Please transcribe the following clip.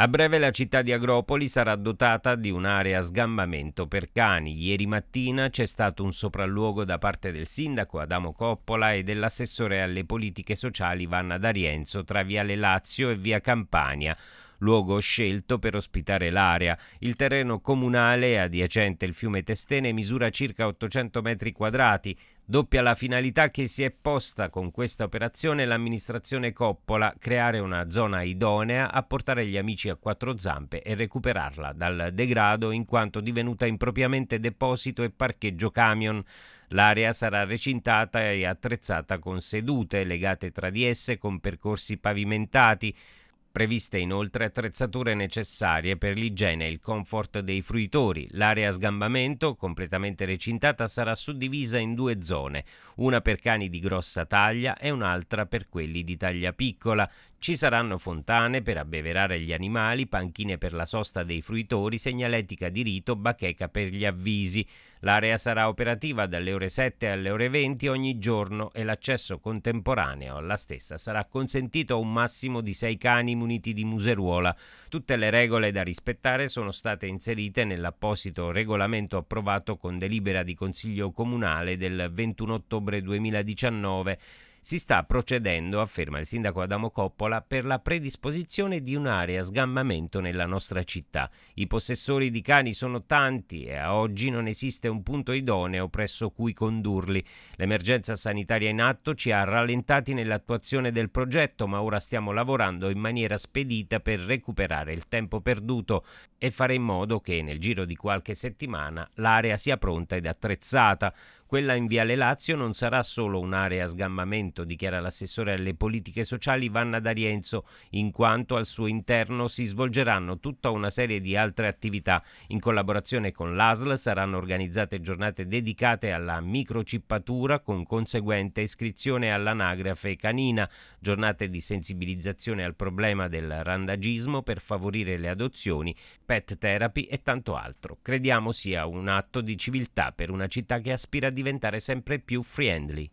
A breve la città di Agropoli sarà dotata di un'area sgambamento per cani. Ieri mattina c'è stato un sopralluogo da parte del sindaco Adamo Coppola e dell'assessore alle politiche sociali Vanna D'Arienzo tra Viale Lazio e Via Campania luogo scelto per ospitare l'area. Il terreno comunale adiacente il fiume Testene misura circa 800 metri quadrati, doppia la finalità che si è posta con questa operazione l'amministrazione Coppola, creare una zona idonea a portare gli amici a quattro zampe e recuperarla dal degrado in quanto divenuta impropriamente deposito e parcheggio camion. L'area sarà recintata e attrezzata con sedute legate tra di esse con percorsi pavimentati. Previste inoltre attrezzature necessarie per l'igiene e il comfort dei fruitori. L'area sgambamento, completamente recintata, sarà suddivisa in due zone, una per cani di grossa taglia e un'altra per quelli di taglia piccola. Ci saranno fontane per abbeverare gli animali, panchine per la sosta dei fruitori, segnaletica di rito, bacheca per gli avvisi. L'area sarà operativa dalle ore 7 alle ore 20 ogni giorno e l'accesso contemporaneo alla stessa sarà consentito a un massimo di 6 cani municipali Uniti di Museruola. Tutte le regole da rispettare sono state inserite nell'apposito regolamento approvato con delibera di Consiglio Comunale del 21 ottobre 2019 si sta procedendo, afferma il sindaco Adamo Coppola, per la predisposizione di un'area sgambamento nella nostra città. I possessori di cani sono tanti e a oggi non esiste un punto idoneo presso cui condurli. L'emergenza sanitaria in atto ci ha rallentati nell'attuazione del progetto, ma ora stiamo lavorando in maniera spedita per recuperare il tempo perduto e fare in modo che nel giro di qualche settimana l'area sia pronta ed attrezzata. Quella in Viale Lazio non sarà solo un'area a sgammamento, dichiara l'assessore alle politiche sociali Vanna D'Arienzo, in quanto al suo interno si svolgeranno tutta una serie di altre attività. In collaborazione con l'ASL saranno organizzate giornate dedicate alla microcippatura con conseguente iscrizione all'anagrafe canina, giornate di sensibilizzazione al problema del randagismo per favorire le adozioni, pet therapy e tanto altro. Crediamo sia un atto di civiltà per una città che aspira a diventare sempre più friendly.